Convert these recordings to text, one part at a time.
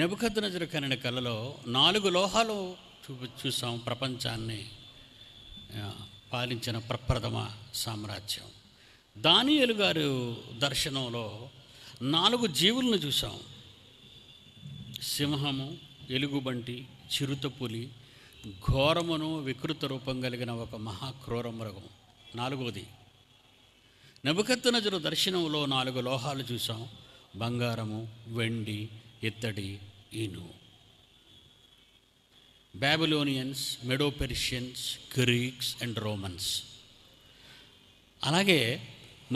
నజర కనిన కళలో నాలుగు లోహాలు చూపి చూసాం ప్రపంచాన్ని పాలించిన ప్రప్రథమ సామ్రాజ్యం దానియలు గారు దర్శనంలో నాలుగు జీవులను చూసాం సింహము ఎలుగుబంటి చిరుతపులి ఘోరమును వికృత రూపం కలిగిన ఒక మహాక్రూర మృగం నాలుగోది నజరు దర్శనంలో నాలుగు లోహాలు చూసాం బంగారము వెండి ఇత్తడి ఈను Babylonians Medo Persians Greeks and Romans అలాగే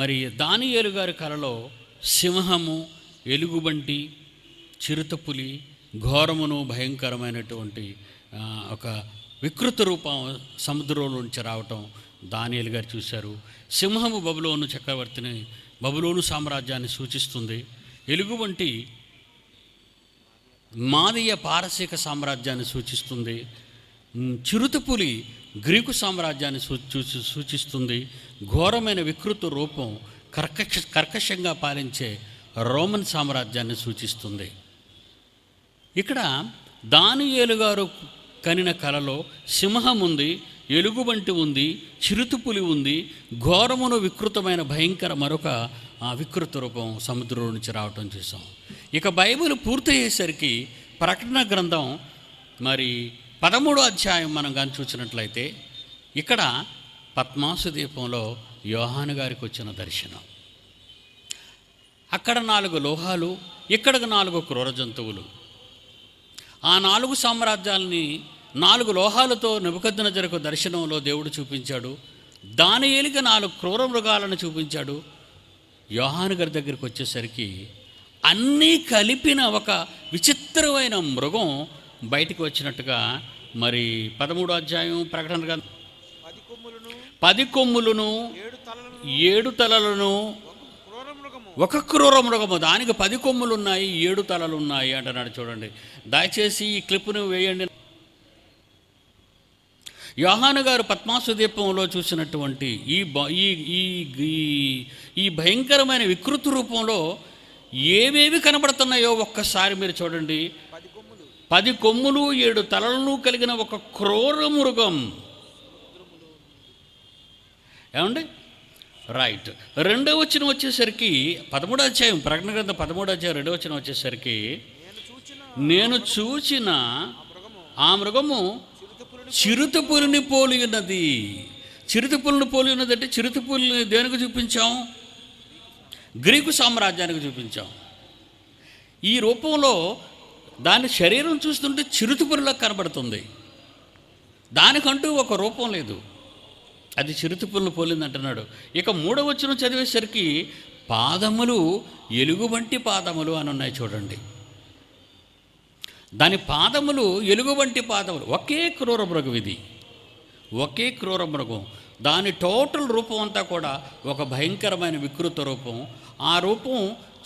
మరి దానియేలు గారి కళలో సింహము ఎలుగుబంటి చిరుతపులి ఘోరమును భయంకరమైనటువంటి ఒక వికృత రూపం సముద్రంలోంచి నుంచి రావటం దానియలు గారు చూశారు సింహము బబులోను చక్రవర్తిని బబులోను సామ్రాజ్యాన్ని సూచిస్తుంది ఎలుగుబంటి మాదీయ పారసీక సామ్రాజ్యాన్ని సూచిస్తుంది చిరుతపులి గ్రీకు సామ్రాజ్యాన్ని సూచిస్తుంది ఘోరమైన వికృత రూపం కర్కశ కర్కశంగా పాలించే రోమన్ సామ్రాజ్యాన్ని సూచిస్తుంది ఇక్కడ దానియేలు గారు కనిన కలలో సింహం ఉంది ఎలుగుబంటి ఉంది చిరుతుపులి ఉంది ఘోరమును వికృతమైన భయంకర మరొక వికృత రూపం సముద్రం నుంచి రావటం చూసాం ఇక బైబిల్ పూర్తయ్యేసరికి ప్రకటన గ్రంథం మరి పదమూడో అధ్యాయం మనం కానీ చూసినట్లయితే ఇక్కడ పద్మాసు దీపంలో యోహాను గారికి వచ్చిన దర్శనం అక్కడ నాలుగు లోహాలు ఇక్కడ నాలుగు క్రూర జంతువులు ఆ నాలుగు సామ్రాజ్యాలని నాలుగు లోహాలతో నిబుకద్దున జరుగు దర్శనంలో దేవుడు చూపించాడు దాని ఏలిక నాలుగు క్రూర మృగాలను చూపించాడు యోహాను గారి దగ్గరికి వచ్చేసరికి అన్నీ కలిపిన ఒక విచిత్రమైన మృగం బయటికి వచ్చినట్టుగా మరి పదమూడో అధ్యాయం ప్రకటన పది కొమ్ములను ఏడు తలలను ఒక క్రూర మృగము దానికి పది కొమ్ములు ఉన్నాయి ఏడు తలలు ఉన్నాయి అంటున్నాడు చూడండి దయచేసి ఈ క్లిప్ను వేయండి యోహాను గారు పద్మాసు దీపంలో చూసినటువంటి ఈ ఈ ఈ భయంకరమైన వికృతి రూపంలో ఏవేవి కనబడుతున్నాయో ఒక్కసారి మీరు చూడండి పది కొమ్ములు ఏడు తలలను కలిగిన ఒక క్రోర మృగం ఏమండి రైట్ రెండో వచ్చిన వచ్చేసరికి పదమూడో అధ్యాయం ప్రకటన గ్రంథం పదమూడో అధ్యాయం రెండో వచ్చిన వచ్చేసరికి నేను చూచిన ఆ మృగము చిరుతపులిని పోలి ఉన్నది చిరుతపులిని పోలి ఉన్నదంటే చిరుతపులిని దేనికి చూపించాం గ్రీకు సామ్రాజ్యానికి చూపించాం ఈ రూపంలో దాని శరీరం చూస్తుంటే చిరుతుపురిలా కనబడుతుంది దానికంటూ ఒక రూపం లేదు అది చిరుతుపుల్ని పోలిందంటున్నాడు ఇక వచ్చిన చదివేసరికి పాదములు ఎలుగుబంటి పాదములు అని ఉన్నాయి చూడండి దాని పాదములు ఎలుగుబంటి పాదములు ఒకే క్రూర మృగం ఇది ఒకే క్రూర మృగం దాని టోటల్ రూపం అంతా కూడా ఒక భయంకరమైన వికృత రూపం ఆ రూపం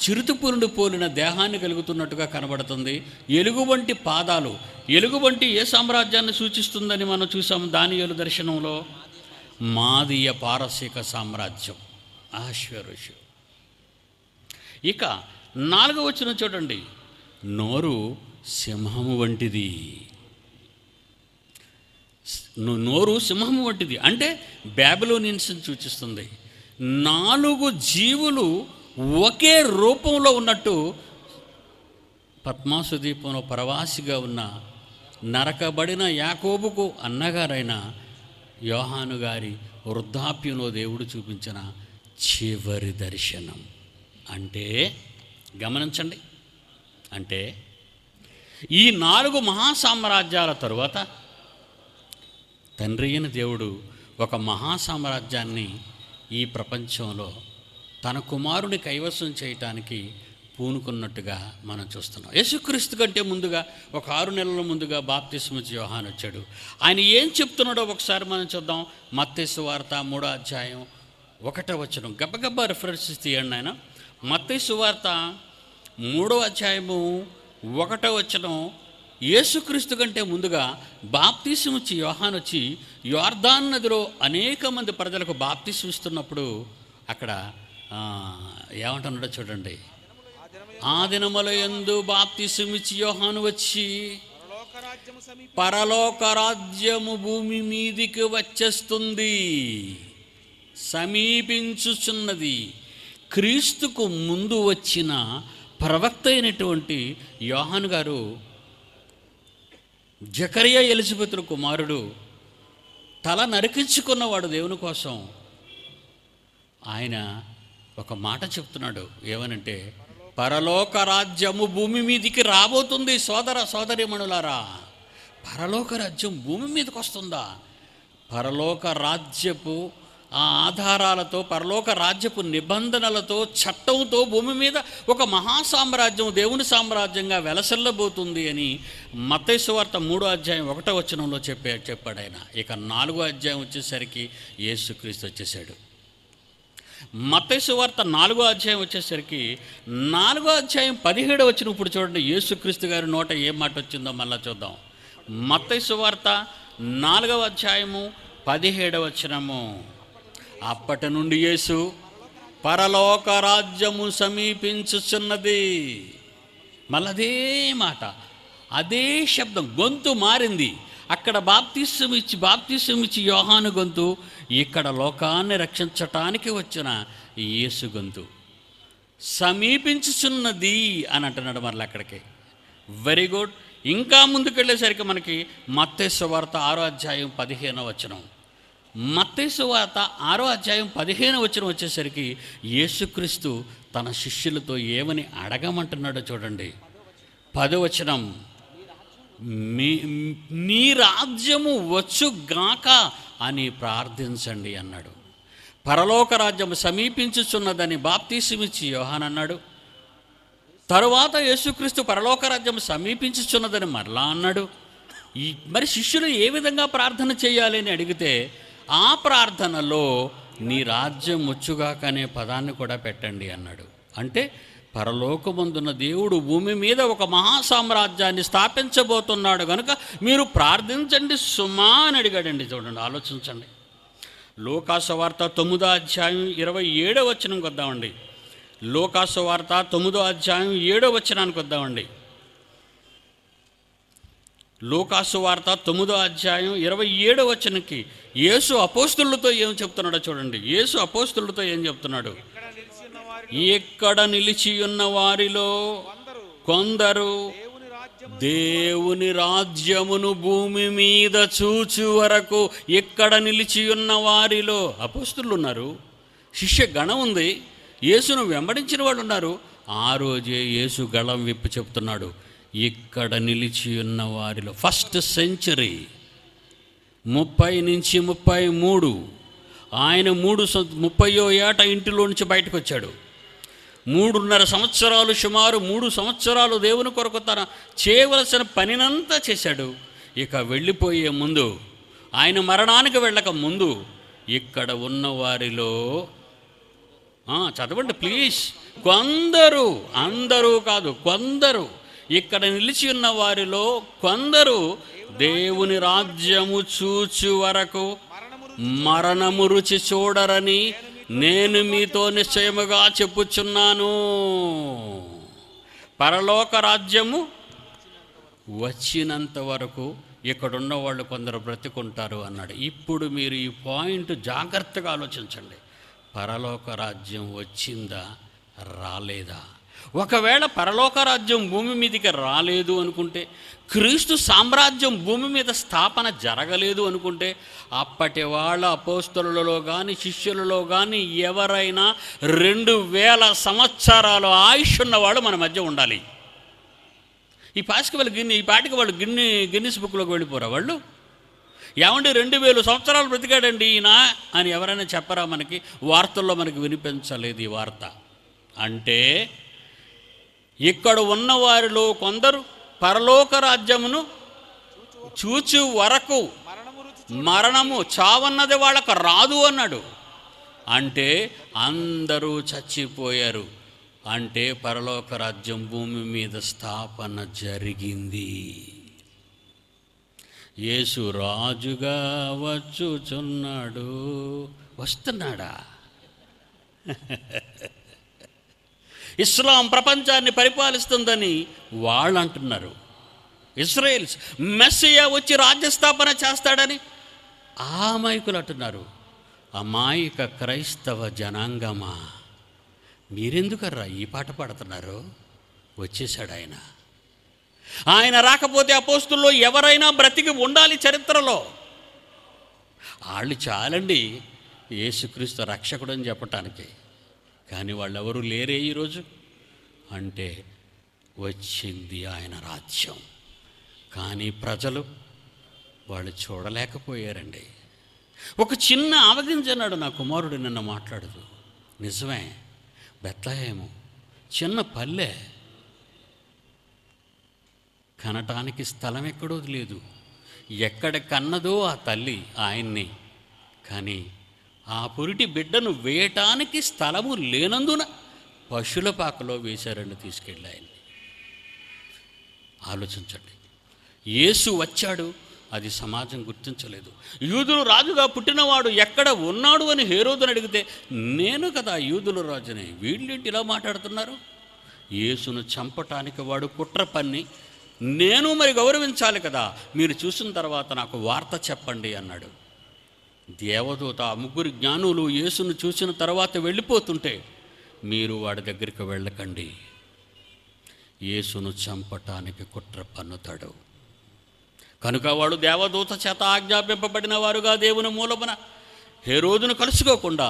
చిరుతుపురుడు పోలిన దేహాన్ని కలుగుతున్నట్టుగా కనబడుతుంది ఎలుగు వంటి పాదాలు ఎలుగు వంటి ఏ సామ్రాజ్యాన్ని సూచిస్తుందని మనం చూసాం దానియలు దర్శనంలో మాదీయ పారసీక సామ్రాజ్యం ఆశ్వరుషు ఇక నాలుగవ వచ్చిన చూడండి నోరు సింహము వంటిది నోరు సింహం వంటిది అంటే బ్యాబిలోనియన్స్ని సూచిస్తుంది నాలుగు జీవులు ఒకే రూపంలో ఉన్నట్టు పద్మాసు దీపంలో ప్రవాసిగా ఉన్న నరకబడిన యాకోబుకు అన్నగారైన యోహాను గారి వృద్ధాప్యంలో దేవుడు చూపించిన చివరి దర్శనం అంటే గమనించండి అంటే ఈ నాలుగు మహాసామ్రాజ్యాల తరువాత తండ్రి అయిన దేవుడు ఒక మహాసామ్రాజ్యాన్ని ఈ ప్రపంచంలో తన కుమారుని కైవసం చేయటానికి పూనుకున్నట్టుగా మనం చూస్తున్నాం యేసుక్రీస్తు కంటే ముందుగా ఒక ఆరు నెలల ముందుగా బాప్తిస్మ జోహాన్ వచ్చాడు ఆయన ఏం చెప్తున్నాడో ఒకసారి మనం చూద్దాం మత్తేసు వార్త మూడో అధ్యాయం ఒకటో వచ్చిన గబ్బగబ్బ రిఫరెన్సెస్ తీయండి ఆయన మత్తేసు వార్త మూడో అధ్యాయము ఒకటో వచ్చనం యేసుక్రీస్తు కంటే ముందుగా బాప్తీసం వచ్చి యోహాన్ వచ్చి యోర్ధాన్ నదిలో అనేక మంది ప్రజలకు బాప్తీసం ఇస్తున్నప్పుడు అక్కడ ఏమంటున్నాడో చూడండి ఆ దినముల ఎందు బాప్తీసం ఇచ్చి యోహాను వచ్చి పరలోక రాజ్యము భూమి మీదికి వచ్చేస్తుంది సమీపించుచున్నది క్రీస్తుకు ముందు వచ్చిన ప్రవక్త అయినటువంటి యోహాను గారు జకరియ ఎలిజబెతుల కుమారుడు తల నరికించుకున్నవాడు దేవుని కోసం ఆయన ఒక మాట చెప్తున్నాడు ఏమనంటే పరలోక రాజ్యము భూమి మీదికి రాబోతుంది సోదర సోదరిమణులారా పరలోక రాజ్యం భూమి మీదకి వస్తుందా పరలోక రాజ్యపు ఆ ఆధారాలతో పరలోక రాజ్యపు నిబంధనలతో చట్టంతో భూమి మీద ఒక మహాసామ్రాజ్యం దేవుని సామ్రాజ్యంగా వెలసెల్లబోతుంది అని మతేశ్వార్త మూడో అధ్యాయం ఒకటో వచనంలో చెప్పే చెప్పాడు ఆయన ఇక నాలుగో అధ్యాయం వచ్చేసరికి యేసుక్రీస్తు వచ్చేసాడు మతేశ్వార్త నాలుగో అధ్యాయం వచ్చేసరికి నాలుగో అధ్యాయం పదిహేడు వచ్చిన ఇప్పుడు చూడండి యేసుక్రీస్తు గారి నోట ఏం మాట వచ్చిందో మళ్ళీ చూద్దాం మతేశ్వార్త నాలుగవ అధ్యాయము పదిహేడవ వచనము అప్పటి నుండి యేసు పరలోక రాజ్యము సమీపించుచున్నది మళ్ళదే మాట అదే శబ్దం గొంతు మారింది అక్కడ బాప్తిస్సం ఇచ్చి బాప్తిస్సం ఇచ్చి యోహాను గొంతు ఇక్కడ లోకాన్ని రక్షించటానికి వచ్చిన యేసు గొంతు సమీపించుచున్నది అని అంటున్నాడు మరలా అక్కడికి వెరీ గుడ్ ఇంకా ముందుకెళ్ళేసరికి మనకి మత్తేశ్వ వార్త ఆరో అధ్యాయం పదిహేనో వచ్చినాం మత్తేసు వార్త ఆరో అధ్యాయం పదిహేను వచ్చిన వచ్చేసరికి యేసుక్రీస్తు తన శిష్యులతో ఏమని అడగమంటున్నాడో చూడండి పదవచనం మీ నీ రాజ్యము వచ్చుగాక అని ప్రార్థించండి అన్నాడు పరలోక రాజ్యం సమీపించుచున్నదని బాప్తీసిమిచ్చి యోహాన్ అన్నాడు తరువాత యేసుక్రీస్తు పరలోక రాజ్యం సమీపించుచున్నదని మరలా అన్నాడు మరి శిష్యులు ఏ విధంగా ప్రార్థన చేయాలి అని అడిగితే ఆ ప్రార్థనలో నీ రాజ్యం ముచ్చుగాక అనే పదాన్ని కూడా పెట్టండి అన్నాడు అంటే పరలోకముందున్న దేవుడు భూమి మీద ఒక మహాసామ్రాజ్యాన్ని స్థాపించబోతున్నాడు కనుక మీరు ప్రార్థించండి సుమా అని అడిగాడండి చూడండి ఆలోచించండి లోకాసవార్త తొమ్మిదో అధ్యాయం ఇరవై ఏడో వచనం వద్దామండి లోకాసవార్త తొమ్మిదో అధ్యాయం ఏడో వచనానికి వద్దామండి లోకాసు వార్త తొమ్మిదో అధ్యాయం ఇరవై ఏడో వచనకి యేసు అపోస్తులతో ఏం చెప్తున్నాడో చూడండి యేసు అపోస్తులతో ఏం చెప్తున్నాడు ఇక్కడ నిలిచి ఉన్న వారిలో కొందరు దేవుని రాజ్యమును భూమి మీద చూచు వరకు ఇక్కడ నిలిచి ఉన్న వారిలో అపోస్తులు ఉన్నారు శిష్య గణం ఉంది యేసును వెంబడించిన వాళ్ళు ఉన్నారు ఆ రోజే యేసు గళం విప్పి చెప్తున్నాడు ఇక్కడ నిలిచి ఉన్న వారిలో ఫస్ట్ సెంచరీ ముప్పై నుంచి ముప్పై మూడు ఆయన మూడు ముప్పయో ఏట ఇంటిలో నుంచి బయటకు వచ్చాడు మూడున్నర సంవత్సరాలు సుమారు మూడు సంవత్సరాలు దేవుని కొరకు తన చేయవలసిన పనినంతా చేశాడు ఇక వెళ్ళిపోయే ముందు ఆయన మరణానికి వెళ్ళక ముందు ఇక్కడ ఉన్న వారిలో చదవండి ప్లీజ్ కొందరు అందరూ కాదు కొందరు ఇక్కడ నిలిచి ఉన్న వారిలో కొందరు దేవుని రాజ్యము చూచు వరకు మరణము రుచి చూడరని నేను మీతో నిశ్చయముగా చెప్పుచున్నాను పరలోక రాజ్యము వచ్చినంత వరకు ఇక్కడ వాళ్ళు కొందరు బ్రతికుంటారు అన్నాడు ఇప్పుడు మీరు ఈ పాయింట్ జాగ్రత్తగా ఆలోచించండి పరలోక రాజ్యం వచ్చిందా రాలేదా ఒకవేళ పరలోక రాజ్యం భూమి మీదకి రాలేదు అనుకుంటే క్రీస్తు సామ్రాజ్యం భూమి మీద స్థాపన జరగలేదు అనుకుంటే అప్పటి వాళ్ళ అపోస్తులలో కానీ శిష్యులలో కానీ ఎవరైనా రెండు వేల సంవత్సరాలు ఆయుష్ ఉన్నవాడు మన మధ్య ఉండాలి ఈ పాసికి వాళ్ళు గిన్ని ఈ పాటికి వాళ్ళు గిన్ని గిన్నిస్ బుక్లోకి వెళ్ళిపోరా వాళ్ళు ఏమండి రెండు వేలు సంవత్సరాలు బ్రతికాడండి ఈయన అని ఎవరైనా చెప్పరా మనకి వార్తల్లో మనకి వినిపించలేదు ఈ వార్త అంటే ఇక్కడ ఉన్న వారిలో కొందరు పరలోక రాజ్యమును చూచు వరకు మరణము చావన్నది వాళ్ళకు రాదు అన్నాడు అంటే అందరూ చచ్చిపోయారు అంటే పరలోక రాజ్యం భూమి మీద స్థాపన జరిగింది యేసు రాజుగా వచ్చుచున్నాడు వస్తున్నాడా ఇస్లాం ప్రపంచాన్ని పరిపాలిస్తుందని వాళ్ళు అంటున్నారు ఇస్రాయేల్స్ మెస్సియా వచ్చి రాజ్యస్థాపన చేస్తాడని అమాయకులు అంటున్నారు అమాయక క్రైస్తవ జనాంగమా మీరెందుకర్రా ఈ పాట పాడుతున్నారు వచ్చేశాడు ఆయన ఆయన రాకపోతే అపోస్తుల్లో ఎవరైనా బ్రతికి ఉండాలి చరిత్రలో వాళ్ళు చాలండి యేసుక్రీస్తు అని చెప్పటానికి కానీ వాళ్ళెవరూ లేరే ఈరోజు అంటే వచ్చింది ఆయన రాజ్యం కానీ ప్రజలు వాళ్ళు చూడలేకపోయారండి ఒక చిన్న ఆవగించన్నాడు నా కుమారుడు నిన్న మాట్లాడదు నిజమే బెత్తహేమో చిన్న పల్లె కనటానికి స్థలం ఎక్కడో లేదు ఎక్కడ కన్నదో ఆ తల్లి ఆయన్ని కానీ ఆ పురిటి బిడ్డను వేయటానికి స్థలము లేనందున పశుల పాకలో వేశారని తీసుకెళ్ళి ఆయన ఆలోచించండి యేసు వచ్చాడు అది సమాజం గుర్తించలేదు యూదులు రాజుగా పుట్టినవాడు ఎక్కడ ఉన్నాడు అని హేరోదని అడిగితే నేను కదా యూదుల రాజుని వీళ్ళేంటి ఇలా మాట్లాడుతున్నారు యేసును చంపటానికి వాడు కుట్ర పన్ని నేను మరి గౌరవించాలి కదా మీరు చూసిన తర్వాత నాకు వార్త చెప్పండి అన్నాడు దేవదూత ఆ ముగ్గురు జ్ఞానులు యేసును చూసిన తర్వాత వెళ్ళిపోతుంటే మీరు వాడి దగ్గరికి వెళ్ళకండి యేసును చంపటానికి కుట్ర పన్నుతాడు కనుక వాడు దేవదూత చేత ఆజ్ఞాపింపబడిన వారుగా దేవుని మూలమున హేరోదును కలుసుకోకుండా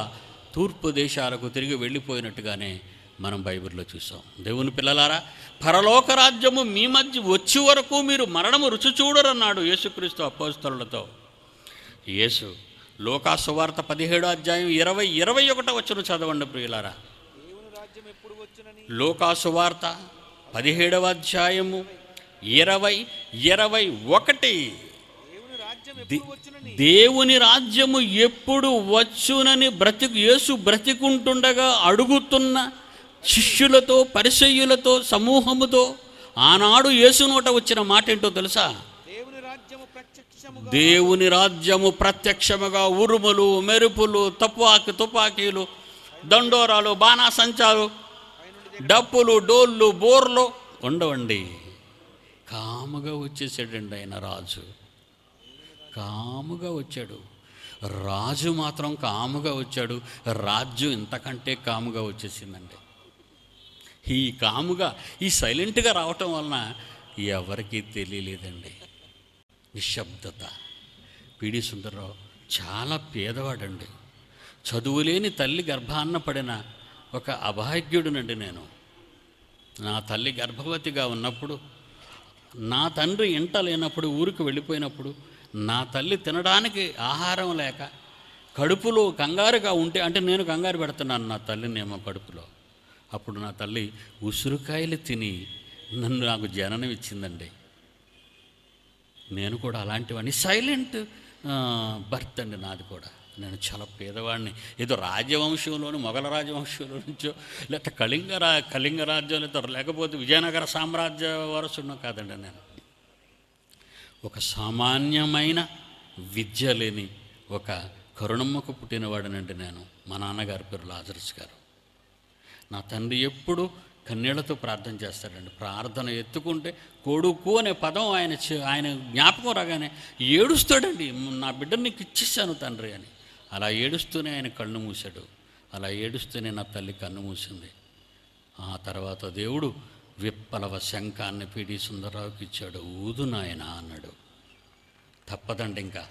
తూర్పు దేశాలకు తిరిగి వెళ్ళిపోయినట్టుగానే మనం బైబిల్లో చూసాం దేవుని పిల్లలారా పరలోక రాజ్యము మీ మధ్య వచ్చి వరకు మీరు మరణము రుచి చూడరన్నాడు యేసుక్రీస్తు అపోస్తలతో యేసు లోకాసువార్త పదిహేడో అధ్యాయం ఇరవై ఇరవై ఒకటో వచ్చును చదవండి ప్రియులారా లోకాసువార్త పదిహేడవ అధ్యాయము ఇరవై ఇరవై ఒకటి దేవుని రాజ్యము ఎప్పుడు వచ్చునని బ్రతికు యేసు బ్రతికుంటుండగా అడుగుతున్న శిష్యులతో పరిశయులతో సమూహముతో ఆనాడు యేసు నోట వచ్చిన మాట ఏంటో తెలుసా దేవుని రాజ్యము ప్రత్యక్షముగా ఉరుములు మెరుపులు తుపాకి తుపాకీలు దండోరాలు బాణాసంచాలు డప్పులు డోళ్ళు బోర్లు ఉండవండి కాముగా వచ్చేసాడండి ఆయన రాజు కాముగా వచ్చాడు రాజు మాత్రం కాముగా వచ్చాడు రాజ్యం ఇంతకంటే కాముగా వచ్చేసిందండి ఈ కాముగా ఈ సైలెంట్గా రావటం వలన ఎవరికీ తెలియలేదండి నిశ్శబ్దత పిడి సుందరరావు చాలా పేదవాడండి చదువులేని తల్లి గర్భాన్న పడిన ఒక అభాగ్యుడినండి నేను నా తల్లి గర్భవతిగా ఉన్నప్పుడు నా తండ్రి ఇంట లేనప్పుడు ఊరికి వెళ్ళిపోయినప్పుడు నా తల్లి తినడానికి ఆహారం లేక కడుపులో కంగారుగా ఉంటే అంటే నేను కంగారు పెడుతున్నాను నా తల్లిని ఏమో కడుపులో అప్పుడు నా తల్లి ఉసిరికాయలు తిని నన్ను నాకు జననం ఇచ్చిందండి నేను కూడా అలాంటివన్నీ సైలెంట్ బర్త్ అండి నాది కూడా నేను చాలా పేదవాడిని ఏదో రాజవంశంలోను మొఘల రాజవంశంలో నుంచో లేకపోతే కళింగ రా కళింగ రాజ్యం లేదా లేకపోతే విజయనగర సామ్రాజ్య వారసుడు కాదండి నేను ఒక సామాన్యమైన విద్య లేని ఒక కరుణమ్మకు పుట్టినవాడినండి నేను మా నాన్నగారి పేరు లాజరస్ గారు నా తండ్రి ఎప్పుడు కన్నీళ్లతో ప్రార్థన చేస్తాడండి ప్రార్థన ఎత్తుకుంటే కొడుకు అనే పదం ఆయన ఆయన జ్ఞాపకం రాగానే ఏడుస్తాడండి నా బిడ్డని నీకు ఇచ్చేసాను తండ్రి అని అలా ఏడుస్తూనే ఆయన కళ్ళు మూశాడు అలా ఏడుస్తూనే నా తల్లి కన్ను మూసింది ఆ తర్వాత దేవుడు విప్పలవ శంఖాన్ని పీడి సుందరరావుకి ఇచ్చాడు ఊదు నాయన అన్నాడు తప్పదండి ఇంకా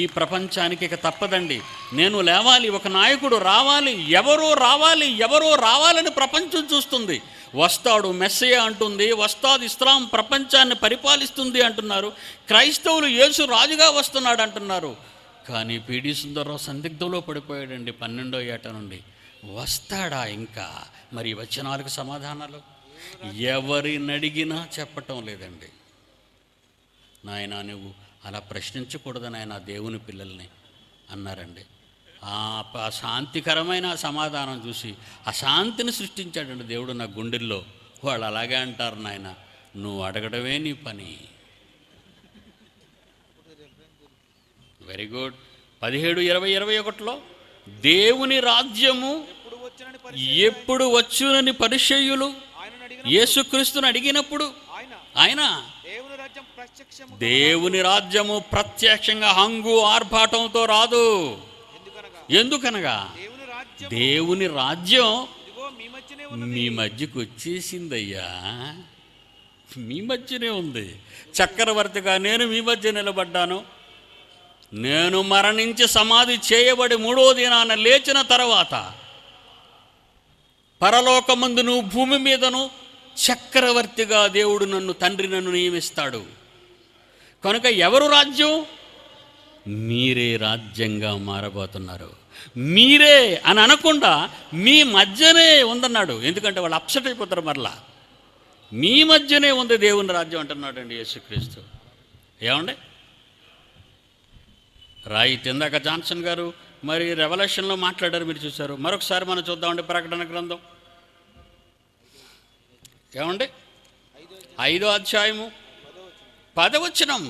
ఈ ప్రపంచానికి ఇక తప్పదండి నేను లేవాలి ఒక నాయకుడు రావాలి ఎవరో రావాలి ఎవరో రావాలని ప్రపంచం చూస్తుంది వస్తాడు మెస్సయ అంటుంది వస్తాది ఇస్లాం ప్రపంచాన్ని పరిపాలిస్తుంది అంటున్నారు క్రైస్తవులు యేసు రాజుగా వస్తున్నాడు అంటున్నారు కానీ పీడి సుందరరావు సందిగ్ధంలో పడిపోయాడండి పన్నెండో ఏట నుండి వస్తాడా ఇంకా మరి వచ్చినాలకు సమాధానాలు ఎవరినడిగినా చెప్పటం లేదండి నాయన నువ్వు అలా ప్రశ్నించకూడదని ఆయన దేవుని పిల్లల్ని అన్నారండి అశాంతికరమైన శాంతికరమైన సమాధానం చూసి అశాంతిని సృష్టించాడండి దేవుడు నా గుండెల్లో వాళ్ళు అలాగే అంటారు నాయన నువ్వు అడగడమే నీ పని వెరీ గుడ్ పదిహేడు ఇరవై ఇరవై ఒకటిలో దేవుని రాజ్యము ఎప్పుడు వచ్చునని పరిచయులు ఏసుక్రీస్తుని అడిగినప్పుడు ఆయన దేవుని రాజ్యము ప్రత్యక్షంగా హంగు ఆర్భాటంతో రాదు ఎందుకనగా దేవుని రాజ్యం మీ మధ్యకు వచ్చేసిందయ్యా మీ మధ్యనే ఉంది చక్రవర్తిగా నేను మీ మధ్య నిలబడ్డాను నేను మరణించి సమాధి చేయబడి మూడో దినాన లేచిన తర్వాత పరలోకమందును భూమి మీదను చక్రవర్తిగా దేవుడు నన్ను తండ్రి నన్ను నియమిస్తాడు కనుక ఎవరు రాజ్యం మీరే రాజ్యంగా మారబోతున్నారు మీరే అని అనకుండా మీ మధ్యనే ఉందన్నాడు ఎందుకంటే వాళ్ళు అప్సెట్ అయిపోతారు మరలా మీ మధ్యనే ఉంది దేవుని రాజ్యం అంటున్నాడు అండి యేసుక్రీస్తు ఏమండి రాయి తిందాక జాన్సన్ గారు మరి రెవల్యూషన్లో మాట్లాడారు మీరు చూశారు మరొకసారి మనం చూద్దామండి ప్రకటన గ్రంథం ఏమండి ఐదో అధ్యాయము పదవచనం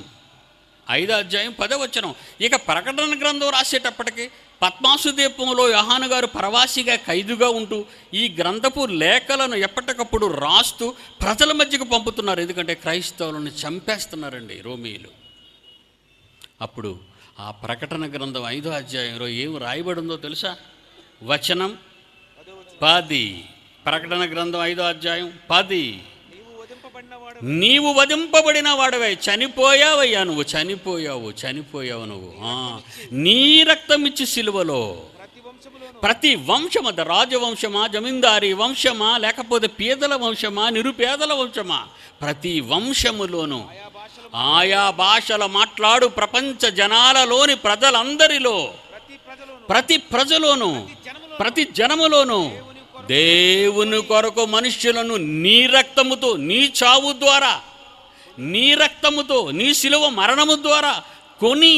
ఐదో అధ్యాయం పదవచనం ఇక ప్రకటన గ్రంథం రాసేటప్పటికి పద్మాసు దీపంలో యోహాను గారు ప్రవాసిగా ఖైదుగా ఉంటూ ఈ గ్రంథపు లేఖలను ఎప్పటికప్పుడు రాస్తూ ప్రజల మధ్యకు పంపుతున్నారు ఎందుకంటే క్రైస్తవులను చంపేస్తున్నారండి రోమీలు అప్పుడు ఆ ప్రకటన గ్రంథం ఐదో అధ్యాయంలో ఏం రాయబడిందో తెలుసా వచనం పది ప్రకటన గ్రంథం ఐదో అధ్యాయం పది నీవు వధింపబడిన వాడవే చనిపోయావయ్యా నువ్వు చనిపోయావు చనిపోయావు నువ్వు నీ రక్తమిచ్చి శిలువలో సిలువలో ప్రతి అంత రాజవంశమా జమీందారి వంశమా లేకపోతే పేదల వంశమా నిరుపేదల వంశమా ప్రతి వంశములోనూ ఆయా భాషల మాట్లాడు ప్రపంచ జనాలలోని ప్రజలందరిలో ప్రతి ప్రజలోను ప్రతి జనములోను దేవుని కొరకు మనుష్యులను నీ రక్తముతో నీ చావు ద్వారా నీ రక్తముతో నీ శిలువ మరణము ద్వారా కొని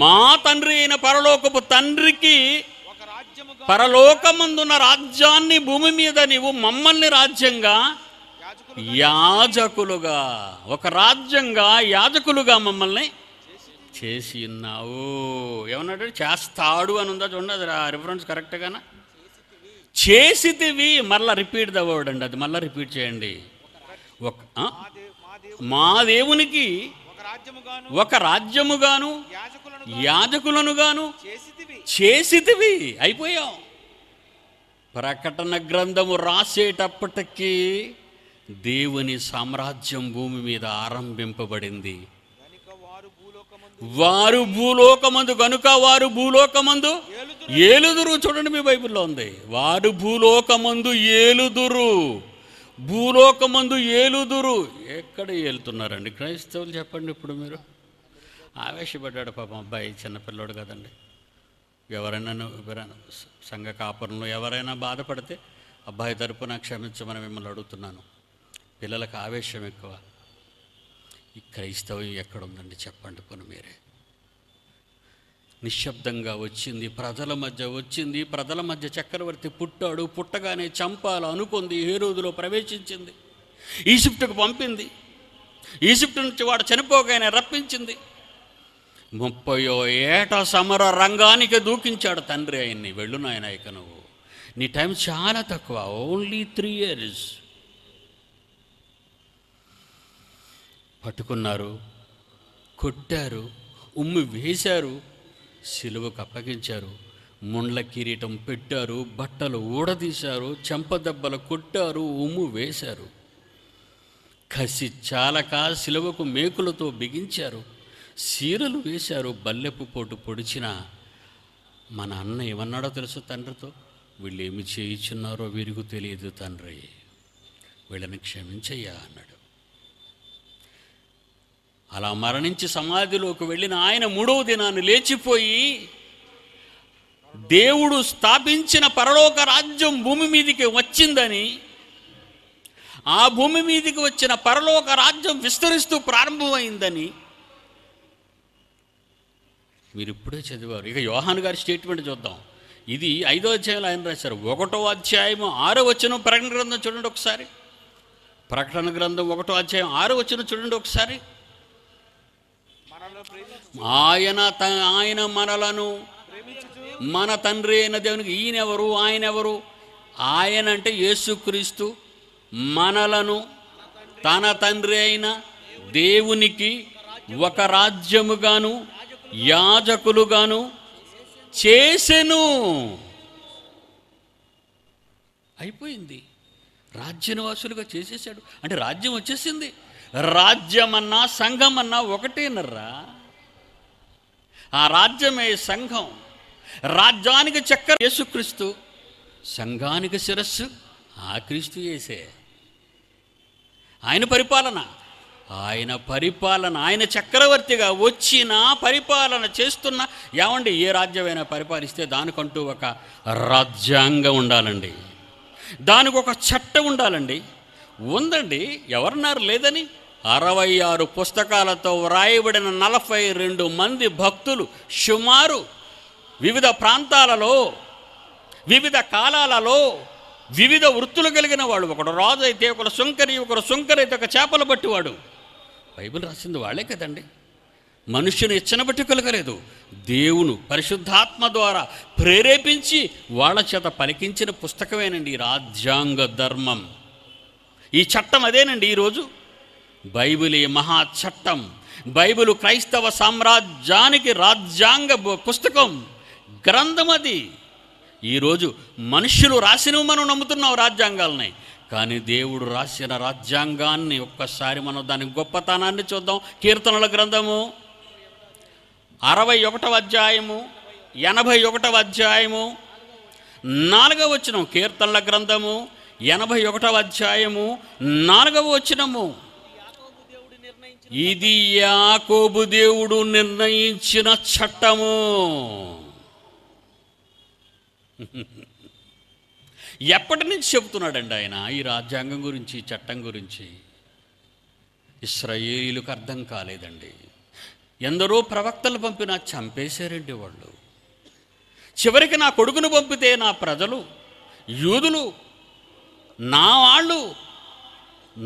మా తండ్రి అయిన పరలోకపు తండ్రికి పరలోకమందున్న రాజ్యాన్ని భూమి మీద నీవు మమ్మల్ని రాజ్యంగా యాజకులుగా ఒక రాజ్యంగా యాజకులుగా మమ్మల్ని చేసి ఉన్నావు ఏమన్నాడు చేస్తాడు అని ఉందా చూడండి అది రిఫరెన్స్ కరెక్ట్గానా చేసితివి మళ్ళా రిపీట్ ద వర్డ్ అండి అది మళ్ళీ రిపీట్ చేయండి ఒక మా దేవునికి ఒక రాజ్యముగాను యాజకులను గాను చేసితివి అయిపోయాం ప్రకటన గ్రంథము రాసేటప్పటికీ దేవుని సామ్రాజ్యం భూమి మీద ఆరంభింపబడింది వారు భూలోకమందు కనుక వారు భూలోకమందు ఏలుదురు చూడండి మీ బైబిల్లో ఉంది వారు భూలోకమందు ఏలుదురు భూలోకమందు ఏలుదురు ఎక్కడ ఏలుతున్నారండి క్రైస్తవులు చెప్పండి ఇప్పుడు మీరు ఆవేశపడ్డాడు పాపం అబ్బాయి చిన్నపిల్లడు కదండి ఎవరైనా ఎవరైనా సంఘ కాపురంలో ఎవరైనా బాధపడితే అబ్బాయి తరపున క్షమించమని మిమ్మల్ని అడుగుతున్నాను పిల్లలకు ఆవేశం ఎక్కువ ఈ క్రైస్తవం ఉందండి చెప్పండి పని మీరే నిశ్శబ్దంగా వచ్చింది ప్రజల మధ్య వచ్చింది ప్రజల మధ్య చక్రవర్తి పుట్టాడు పుట్టగానే చంపాలు అనుకుంది ఏ రోజులో ప్రవేశించింది ఈజిప్టుకు పంపింది ఈజిప్ట్ నుంచి వాడు చనిపోగానే రప్పించింది ముప్పయో ఏట సమర రంగానికి దూకించాడు తండ్రి ఆయన్ని వెళ్ళు నాయన ఇక నువ్వు నీ టైం చాలా తక్కువ ఓన్లీ త్రీ ఇయర్స్ పట్టుకున్నారు కొట్టారు ఉమ్మి వేశారు సిలువకు అప్పగించారు ముండ్ల కిరీటం పెట్టారు బట్టలు ఊడదీశారు చెంపదెబ్బలు కొట్టారు ఉమ్ము వేశారు కసి చాలక సిలువకు మేకులతో బిగించారు సీరలు వేశారు బల్లెపు పోటు పొడిచిన మన అన్న ఏమన్నాడో తెలుసు తండ్రితో వీళ్ళు ఏమి చేయించున్నారో వీరికి తెలియదు తండ్రి వీళ్ళని క్షమించయ్యా అన్నాడు అలా మరణించి సమాధిలోకి వెళ్ళిన ఆయన మూడవ దినాన్ని లేచిపోయి దేవుడు స్థాపించిన పరలోక రాజ్యం భూమి మీదికి వచ్చిందని ఆ భూమి మీదికి వచ్చిన పరలోక రాజ్యం విస్తరిస్తూ ప్రారంభమైందని మీరు ఇప్పుడే చదివారు ఇక యోహాన్ గారి స్టేట్మెంట్ చూద్దాం ఇది ఐదో అధ్యాయంలో ఆయన రాశారు ఒకటో అధ్యాయం ఆరో వచనం ప్రకటన గ్రంథం చూడండి ఒకసారి ప్రకటన గ్రంథం ఒకటో అధ్యాయం ఆరో వచ్చిన చూడండి ఒకసారి ఆయన ఆయన మనలను మన తండ్రి అయిన దేవునికి ఈయన ఎవరు ఆయన అంటే యేసుక్రీస్తు మనలను తన తండ్రి అయిన దేవునికి ఒక రాజ్యముగాను యాజకులుగాను చేసెను అయిపోయింది రాజ్యనివాసులుగా చేసేసాడు అంటే రాజ్యం వచ్చేసింది రాజ్యమన్నా సంఘమన్నా ఒకటేనర్రా ఆ రాజ్యమే సంఘం రాజ్యానికి చక్కెర యేసుక్రీస్తు సంఘానికి శిరస్సు ఆ క్రీస్తు చేసే ఆయన పరిపాలన ఆయన పరిపాలన ఆయన చక్రవర్తిగా వచ్చిన పరిపాలన చేస్తున్న ఏమండి ఏ రాజ్యమైనా పరిపాలిస్తే దానికంటూ ఒక రాజ్యాంగం ఉండాలండి దానికి ఒక చట్టం ఉండాలండి ఉందండి ఎవరన్నారు లేదని అరవై ఆరు పుస్తకాలతో వ్రాయబడిన నలభై రెండు మంది భక్తులు సుమారు వివిధ ప్రాంతాలలో వివిధ కాలాలలో వివిధ వృత్తులు కలిగిన వాడు ఒకడు రాజు అయితే ఒకడు సుంకరి ఒకడు సుంకరి అయితే ఒక చేపలు పట్టివాడు బైబిల్ రాసింది వాళ్ళే కదండి మనుష్యుని ఇచ్చిన బట్టి కలగలేదు దేవును పరిశుద్ధాత్మ ద్వారా ప్రేరేపించి వాళ్ళ చేత పలికించిన పుస్తకమేనండి రాజ్యాంగ ధర్మం ఈ చట్టం అదేనండి ఈరోజు బైబిల్ ఈ మహా చట్టం బైబిల్ క్రైస్తవ సామ్రాజ్యానికి రాజ్యాంగ పుస్తకం గ్రంథం అది ఈరోజు మనుషులు రాసినవి మనం నమ్ముతున్నాం రాజ్యాంగాలని కానీ దేవుడు రాసిన రాజ్యాంగాన్ని ఒక్కసారి మనం దాని గొప్పతనాన్ని చూద్దాం కీర్తనల గ్రంథము అరవై ఒకటవ అధ్యాయము ఎనభై ఒకటవ అధ్యాయము నాలుగవ వచ్చినం కీర్తనల గ్రంథము ఎనభై ఒకటవ అధ్యాయము నాలుగవ వచ్చినము ఇది యాకోబు దేవుడు నిర్ణయించిన చట్టము ఎప్పటి నుంచి చెబుతున్నాడండి ఆయన ఈ రాజ్యాంగం గురించి చట్టం గురించి ఇస్రాయేలుకు అర్థం కాలేదండి ఎందరో ప్రవక్తలు పంపినా చంపేశారండి వాళ్ళు చివరికి నా కొడుకును పంపితే నా ప్రజలు యూదులు నా వాళ్ళు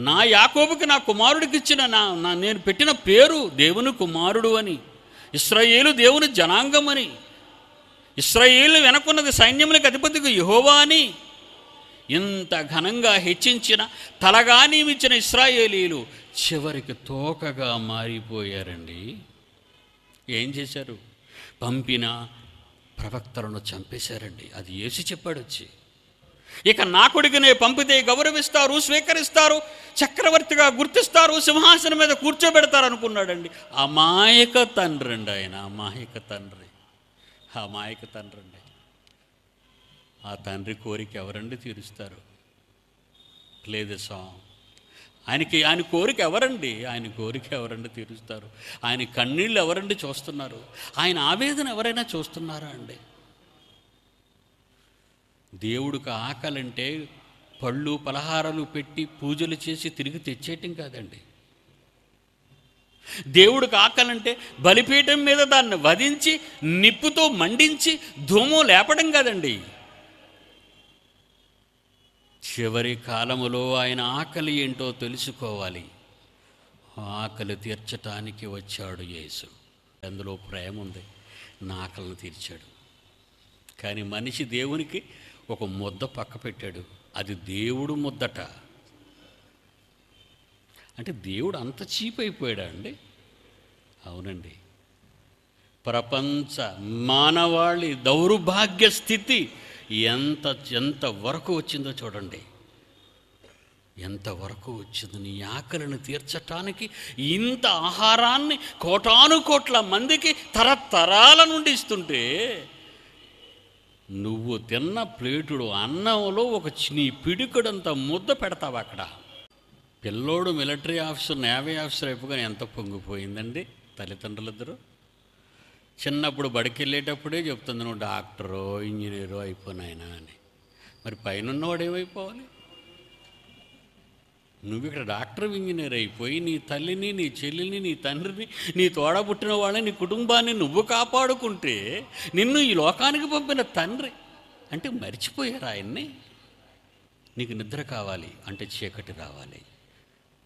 నా యాకోబుకి నా కుమారుడికి ఇచ్చిన నా నా నేను పెట్టిన పేరు దేవుని కుమారుడు అని ఇస్రాయేలు దేవుని జనాంగం అని ఇస్రాయేలు వెనకున్నది సైన్యములకు అధిపతికి యహోవా అని ఇంత ఘనంగా హెచ్చించిన తలగా నియమించిన ఇస్రాయేలీలు చివరికి తోకగా మారిపోయారండి ఏం చేశారు పంపిన ప్రవక్తలను చంపేశారండి అది ఏసి చెప్పాడు వచ్చి ఇక నా కొడుకునే పంపితే గౌరవిస్తారు స్వీకరిస్తారు చక్రవర్తిగా గుర్తిస్తారు సింహాసనం మీద కూర్చోబెడతారు అనుకున్నాడండి అమాయక తండ్రి అండి ఆయన అమాయక తండ్రి అమాయక తండ్రి అండి ఆ తండ్రి కోరిక ఎవరండి తీరుస్తారు లేదు సాంగ్ ఆయనకి ఆయన కోరిక ఎవరండి ఆయన కోరిక ఎవరండి తీరుస్తారు ఆయన కన్నీళ్ళు ఎవరండి చూస్తున్నారు ఆయన ఆవేదన ఎవరైనా చూస్తున్నారా అండి దేవుడికి ఆకలంటే పళ్ళు పలహారాలు పెట్టి పూజలు చేసి తిరిగి తెచ్చేయటం కాదండి దేవుడికి ఆకలంటే బలిపీఠం మీద దాన్ని వధించి నిప్పుతో మండించి ధూమం లేపడం కాదండి చివరి కాలములో ఆయన ఆకలి ఏంటో తెలుసుకోవాలి ఆకలి తీర్చటానికి వచ్చాడు యేసు అందులో ప్రేమ ఉంది నా ఆకలిని తీర్చాడు కానీ మనిషి దేవునికి ఒక ముద్ద పక్క పెట్టాడు అది దేవుడు ముద్దట అంటే దేవుడు అంత చీప్ అయిపోయాడా అండి అవునండి ప్రపంచ మానవాళి దౌర్భాగ్య స్థితి ఎంత ఎంత వరకు వచ్చిందో చూడండి ఎంతవరకు వచ్చింది నీ ఆకలిని తీర్చటానికి ఇంత ఆహారాన్ని కోటాను కోట్ల మందికి తరతరాల నుండి ఇస్తుంటే నువ్వు తిన్న ప్లేటుడు అన్నంలో ఒక నీ పిడికడంత ముద్ద పెడతావు అక్కడ పిల్లోడు మిలిటరీ ఆఫీసర్ నేవీ ఆఫీసర్ అయిపోగా ఎంత పొంగిపోయిందండి తల్లిదండ్రులిద్దరూ చిన్నప్పుడు బడికెళ్ళేటప్పుడే చెప్తుంది నువ్వు డాక్టరో ఇంజనీరో అయిపోయినాయినా అని మరి పైన ఉన్నవాడు ఏమైపోవాలి నువ్వు ఇక్కడ డాక్టర్ ఇంజనీర్ అయిపోయి నీ తల్లిని నీ చెల్లిని నీ తండ్రిని నీ తోడ పుట్టిన వాళ్ళని నీ కుటుంబాన్ని నువ్వు కాపాడుకుంటే నిన్ను ఈ లోకానికి పంపిన తండ్రి అంటే మర్చిపోయారు ఆయన్ని నీకు నిద్ర కావాలి అంటే చీకటి రావాలి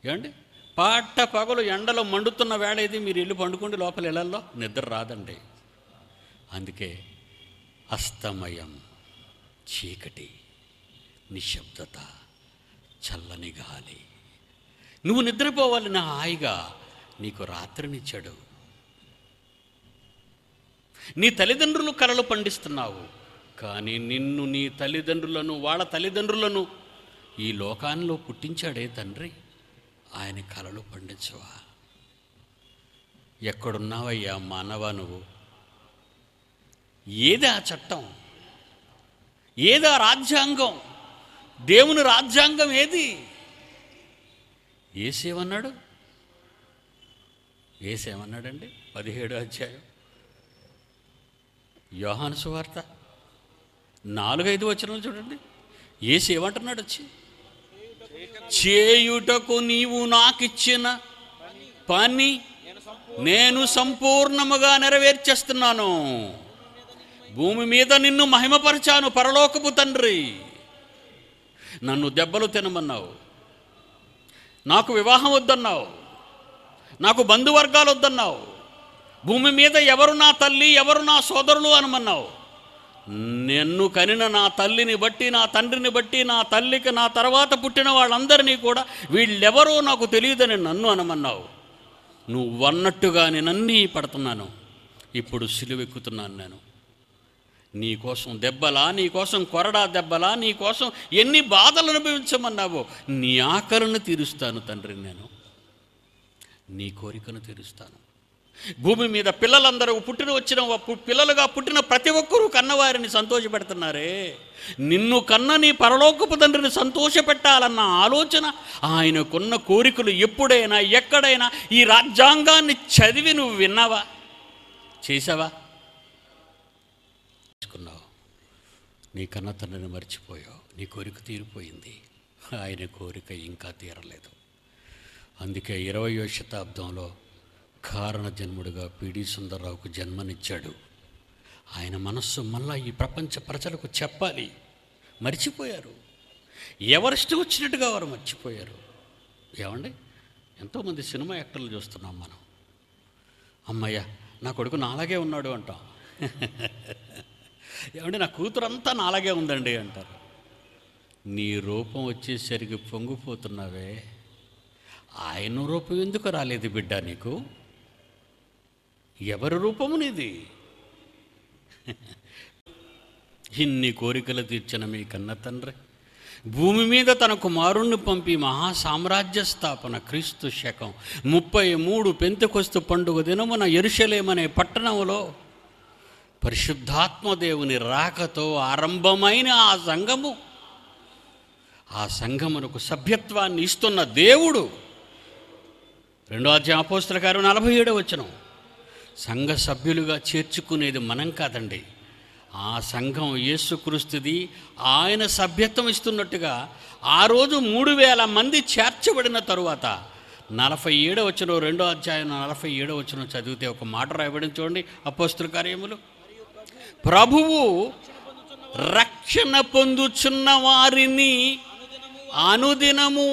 ఏమండి పాట పగలు ఎండలో మండుతున్న వేళ ఇది మీరు వెళ్ళి పండుకోండి లోపల ఇళ్ళల్లో నిద్ర రాదండి అందుకే అస్తమయం చీకటి నిశ్శబ్దత చల్లని గాలి నువ్వు నిద్రపోవాలని హాయిగా నీకు రాత్రినిచ్చాడు నీ తల్లిదండ్రులు కలలు పండిస్తున్నావు కానీ నిన్ను నీ తల్లిదండ్రులను వాళ్ళ తల్లిదండ్రులను ఈ లోకాల్లో పుట్టించాడే తండ్రి ఆయన కలలు పండించవా ఎక్కడున్నావయ్యా మానవ నువ్వు ఏది ఆ చట్టం ఏదా రాజ్యాంగం దేవుని రాజ్యాంగం ఏది ఏసేమన్నాడు ఏసేమన్నాడండి పదిహేడు అధ్యాయం యోహాను సువార్త నాలుగైదు వచ్చిన చూడండి ఏసేమంటున్నాడు వచ్చి చేయుటకు నీవు నాకిచ్చిన పని నేను సంపూర్ణముగా నెరవేర్చేస్తున్నాను భూమి మీద నిన్ను మహిమపరిచాను పరలోకపు తండ్రి నన్ను దెబ్బలు తినమన్నావు నాకు వివాహం వద్దన్నావు నాకు బంధువర్గాలు వద్దన్నావు భూమి మీద ఎవరు నా తల్లి ఎవరు నా సోదరులు అనమన్నావు నిన్ను కనిన నా తల్లిని బట్టి నా తండ్రిని బట్టి నా తల్లికి నా తర్వాత పుట్టిన వాళ్ళందరినీ కూడా వీళ్ళెవరో నాకు తెలియదని నన్ను అనమన్నావు నువ్వు అన్నట్టుగా నేనన్నీ పడుతున్నాను ఇప్పుడు సిలువెక్కుతున్నాను నేను నీకోసం దెబ్బలా నీకోసం కొరడా దెబ్బలా నీకోసం ఎన్ని బాధలు అనుభవించమన్నావో నీ ఆకలను తీరుస్తాను తండ్రి నేను నీ కోరికను తీరుస్తాను భూమి మీద పిల్లలందరూ పుట్టిన వచ్చిన పిల్లలుగా పుట్టిన ప్రతి ఒక్కరూ కన్నవారిని సంతోషపెడుతున్నారే నిన్ను కన్న నీ పరలోకపు తండ్రిని సంతోషపెట్టాలన్న ఆలోచన ఆయనకున్న కోరికలు ఎప్పుడైనా ఎక్కడైనా ఈ రాజ్యాంగాన్ని చదివి నువ్వు విన్నావా చేసావా నీ కన్న తనని మర్చిపోయావు నీ కోరిక తీరిపోయింది ఆయన కోరిక ఇంకా తీరలేదు అందుకే ఇరవయో శతాబ్దంలో కారణ జన్ముడిగా పిడి సుందర్రావుకు జన్మనిచ్చాడు ఆయన మనస్సు మళ్ళా ఈ ప్రపంచ ప్రజలకు చెప్పాలి మర్చిపోయారు ఎవరిస్ట్ వచ్చినట్టుగా వారు మర్చిపోయారు ఏమండి ఎంతోమంది సినిమా యాక్టర్లు చూస్తున్నాం మనం అమ్మయ్య నా కొడుకు నాలాగే ఉన్నాడు అంటాం ఏమంటే నా కూతురు అంతా నాలాగే ఉందండి అంటారు నీ రూపం వచ్చేసరికి పొంగిపోతున్నావే ఆయన రూపం ఎందుకు రాలేదు బిడ్డ నీకు ఎవరి రూపము నీది ఇన్ని కోరికలు తీర్చిన మీ కన్న తండ్రి భూమి మీద తన కుమారుణ్ణి పంపి మహాసామ్రాజ్య స్థాపన క్రీస్తు శకం ముప్పై మూడు పెంతకొస్తు పండుగ దినమున ఎరుషలేమనే పట్టణంలో పరిశుద్ధాత్మదేవుని రాకతో ఆరంభమైన ఆ సంఘము ఆ సంఘమునకు సభ్యత్వాన్ని ఇస్తున్న దేవుడు రెండో అధ్యాయం అపోస్తుల గారు నలభై ఏడో వచ్చిన సంఘ సభ్యులుగా చేర్చుకునేది మనం కాదండి ఆ సంఘం యేసుక్రీస్తుది ఆయన సభ్యత్వం ఇస్తున్నట్టుగా ఆ రోజు మూడు వేల మంది చేర్చబడిన తరువాత నలభై ఏడో వచ్చిన రెండో అధ్యాయం నలభై ఏడో వచ్చిన చదివితే ఒక మాట రాయబడిన చూడండి అపోస్తుల కార్యములు ప్రభువు రక్షణ పొందుచున్న వారిని అనుదినము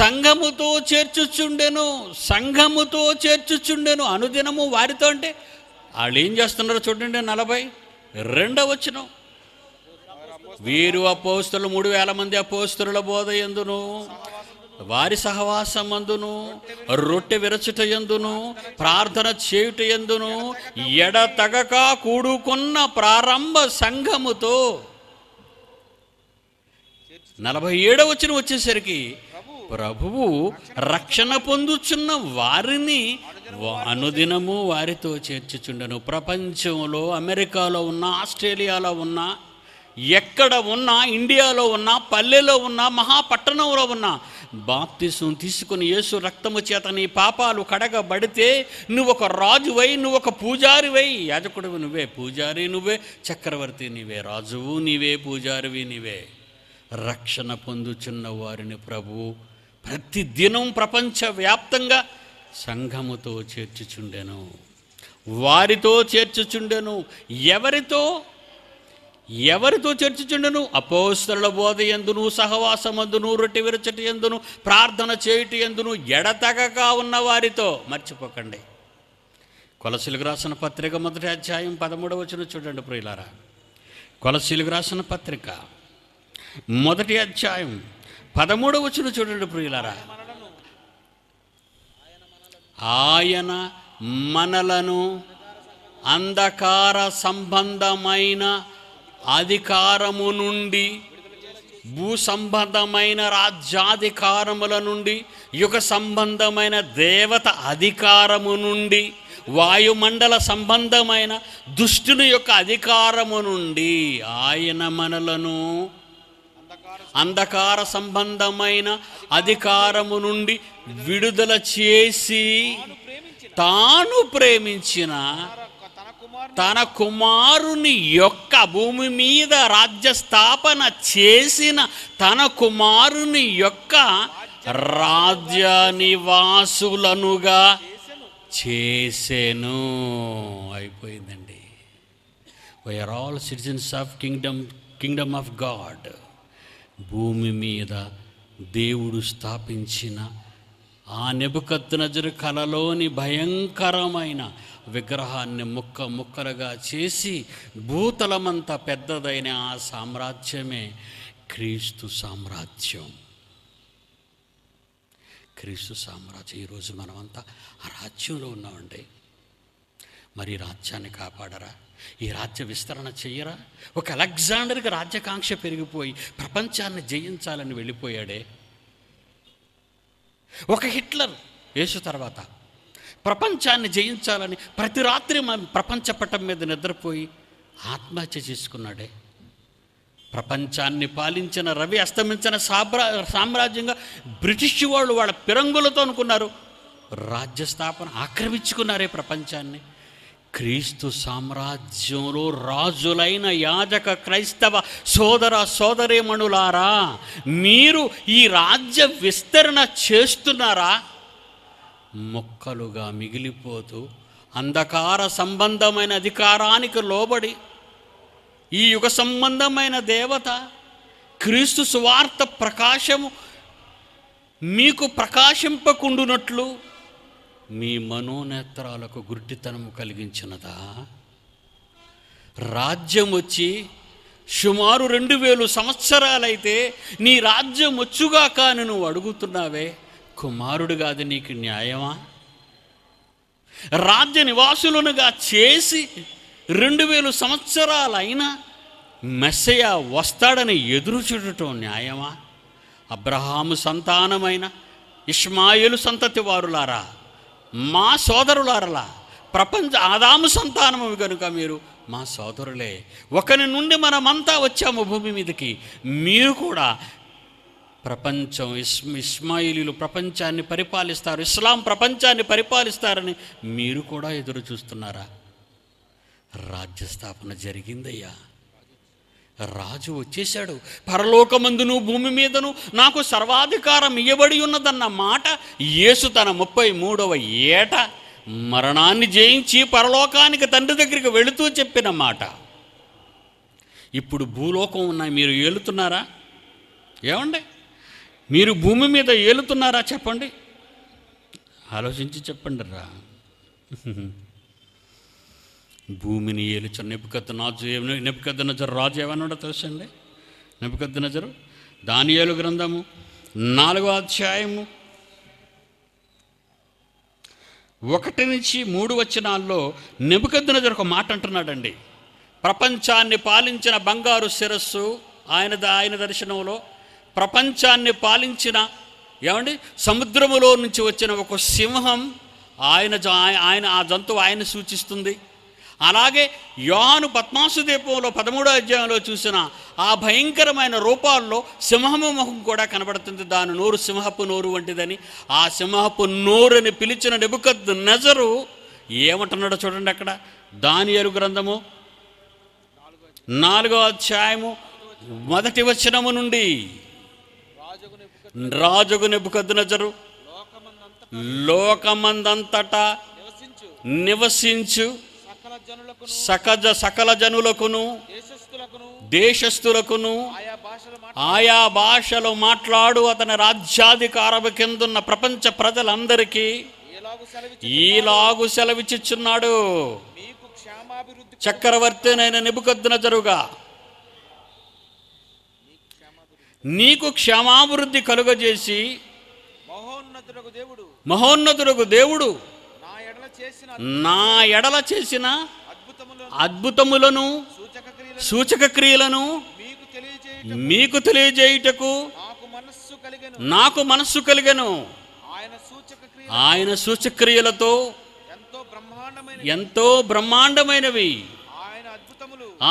సంఘముతో చేర్చుచుండెను సంఘముతో చేర్చుచుండెను అనుదినము వారితో అంటే వాళ్ళు ఏం చేస్తున్నారో చూడండి నలభై రెండవ వచ్చిన వీరు అపోస్తులు మూడు వేల మంది అపోస్తుల బోధ ఎందును వారి అందును రొట్టె విరచుట ఎందును ప్రార్థన చేయుట ఎందును ఎడతగక కూడుకున్న ప్రారంభ సంఘముతో నలభై ఏడవ వచ్చిన వచ్చేసరికి ప్రభువు రక్షణ పొందుచున్న వారిని అనుదినము వారితో చేర్చుచుండను ప్రపంచంలో అమెరికాలో ఉన్న ఆస్ట్రేలియాలో ఉన్న ఎక్కడ ఉన్నా ఇండియాలో ఉన్నా పల్లెలో ఉన్నా మహాపట్టణంలో ఉన్నా బాప్తిసం తీసుకుని యేసు రక్తము చేత నీ పాపాలు కడగబడితే నువ్వు ఒక రాజువై నువ్వు ఒక పూజారివై యాజకుడువి నువ్వే పూజారి నువ్వే చక్రవర్తి నీవే రాజువు నీవే పూజారివి నీవే రక్షణ పొందుచున్న వారిని ప్రభు ప్రతి దినం ప్రపంచవ్యాప్తంగా సంఘముతో చేర్చుచుండెను వారితో చేర్చుచుండెను ఎవరితో ఎవరితో చర్చించుండను అపోస్తల బోధ ఎందును సహవాసమందును రొట్టె విరచటి ఎందును ప్రార్థన చేయుటి ఎందును ఎడతగగా ఉన్న వారితో మర్చిపోకండి కొలసీలకు రాసిన పత్రిక మొదటి అధ్యాయం పదమూడవ వచ్చిన చూడండి ప్రియులారా కొలసీలకు రాసిన పత్రిక మొదటి అధ్యాయం పదమూడవ వచ్చిన చూడండి ప్రియులారా ఆయన మనలను అంధకార సంబంధమైన అధికారము నుండి భూ సంబంధమైన రాజ్యాధికారముల నుండి యుగ సంబంధమైన దేవత అధికారము నుండి వాయుమండల సంబంధమైన దుష్టుని యొక్క అధికారము నుండి ఆయన మనలను అంధకార సంబంధమైన అధికారము నుండి విడుదల చేసి తాను ప్రేమించిన తన కుమారుని యొక్క భూమి మీద రాజ్య స్థాపన చేసిన తన కుమారుని యొక్క రాజ్య నివాసులనుగా చేసెను అయిపోయిందండి we are all citizens of kingdom kingdom of God భూమి మీద దేవుడు స్థాపించిన ఆ నజరు కలలోని భయంకరమైన విగ్రహాన్ని ముక్క ముక్కలుగా చేసి భూతలమంత పెద్దదైన ఆ సామ్రాజ్యమే క్రీస్తు సామ్రాజ్యం క్రీస్తు సామ్రాజ్యం ఈరోజు మనమంతా ఆ రాజ్యంలో ఉన్నామండి మరి రాజ్యాన్ని కాపాడరా ఈ రాజ్య విస్తరణ చేయరా ఒక అలెగ్జాండర్కి రాజ్యాకాంక్ష పెరిగిపోయి ప్రపంచాన్ని జయించాలని వెళ్ళిపోయాడే ఒక హిట్లర్ వేసు తర్వాత ప్రపంచాన్ని జయించాలని ప్రతి రాత్రి మా ప్రపంచ పటం మీద నిద్రపోయి ఆత్మహత్య చేసుకున్నాడే ప్రపంచాన్ని పాలించిన రవి అస్తమించిన సాబ్రా సామ్రాజ్యంగా బ్రిటిష్ వాళ్ళు వాళ్ళ పిరంగులతో అనుకున్నారు రాజ్యస్థాపన ఆక్రమించుకున్నారే ప్రపంచాన్ని క్రీస్తు సామ్రాజ్యంలో రాజులైన యాజక క్రైస్తవ సోదర సోదరేమణులారా మీరు ఈ రాజ్య విస్తరణ చేస్తున్నారా మొక్కలుగా మిగిలిపోతూ అంధకార సంబంధమైన అధికారానికి లోబడి ఈ యుగ సంబంధమైన దేవత క్రీస్తు స్వార్థ ప్రకాశము మీకు ప్రకాశింపకుండునట్లు మీ మనోనేత్రాలకు గుడ్డితనము కలిగించినదా రాజ్యం వచ్చి సుమారు రెండు వేలు సంవత్సరాలైతే నీ రాజ్యం వచ్చుగా కాని నువ్వు అడుగుతున్నావే కుమారుడు కాదు నీకు న్యాయమా రాజ్య నివాసులనుగా చేసి రెండు వేలు సంవత్సరాలైనా మెస్సయ వస్తాడని ఎదురు చూడటం న్యాయమా అబ్రహాము సంతానమైన ఇష్మాయులు సంతతి వారులారా మా సోదరులారలా ప్రపంచ ఆదాము సంతానము కనుక మీరు మా సోదరులే ఒకరి నుండి మనమంతా వచ్చాము భూమి మీదకి మీరు కూడా ప్రపంచం ఇస్ ఇస్మాయిలీలు ప్రపంచాన్ని పరిపాలిస్తారు ఇస్లాం ప్రపంచాన్ని పరిపాలిస్తారని మీరు కూడా ఎదురు చూస్తున్నారా రాజ్యస్థాపన జరిగిందయ్యా రాజు వచ్చేశాడు పరలోకమందును భూమి మీదను నాకు సర్వాధికారం ఇవ్వబడి ఉన్నదన్న మాట యేసు తన ముప్పై మూడవ ఏట మరణాన్ని జయించి పరలోకానికి తండ్రి దగ్గరికి వెళుతూ చెప్పిన మాట ఇప్పుడు భూలోకం ఉన్నాయి మీరు ఏలుతున్నారా ఏమండి మీరు భూమి మీద ఏలుతున్నారా చెప్పండి ఆలోచించి చెప్పండి రా భూమిని ఏలుచు నెప్పుకద్ద నాజు నెప్పుకద్ద నజరు రాజు ఏమన్నాడో తెలుసండి నెప్పుకద్ద నజరు దాని ఏలు గ్రంథము నాలుగో అధ్యాయము ఒకటి నుంచి మూడు వచనాల్లో నెప్పుకద్ద ఒక మాట అంటున్నాడండి ప్రపంచాన్ని పాలించిన బంగారు శిరస్సు ఆయన ఆయన దర్శనంలో ప్రపంచాన్ని పాలించిన ఏమండి సముద్రములో నుంచి వచ్చిన ఒక సింహం ఆయన ఆయన ఆ జంతువు ఆయన సూచిస్తుంది అలాగే యోహాను పద్మాసు దీపంలో పదమూడో అధ్యాయంలో చూసిన ఆ భయంకరమైన రూపాల్లో సింహము ముఖం కూడా కనబడుతుంది దాని నోరు సింహపు నోరు వంటిదని ఆ సింహపు నోరుని పిలిచిన నెబుకద్ నజరు ఏమంటున్నాడో చూడండి అక్కడ ఎరు గ్రంథము నాలుగో అధ్యాయము మొదటి వచనము నుండి రాజుగు నెప్పుకొద్దునజరు లోకమందంతటా నివసించు సకజ సకల జనులకును దేశస్థులకును ఆయా భాషలు మాట్లాడు అతని రాజ్యాధికారం కిందున్న ప్రపంచ ప్రజలందరికీ ఈలాగు సెలవిచ్చుచున్నాడు చక్రవర్తినైన నిపుకద్దున జరుగా నీకు క్షమాభివృద్ధి కలుగజేసి మహోన్నతులకు దేవుడు దేవుడు నా ఎడల చేసిన అద్భుతములను సూచక క్రియలను మీకు తెలియజేయుటకు నాకు మనస్సు కలిగను ఆయన సూచక్రియలతో ఎంతో బ్రహ్మాండమైనవి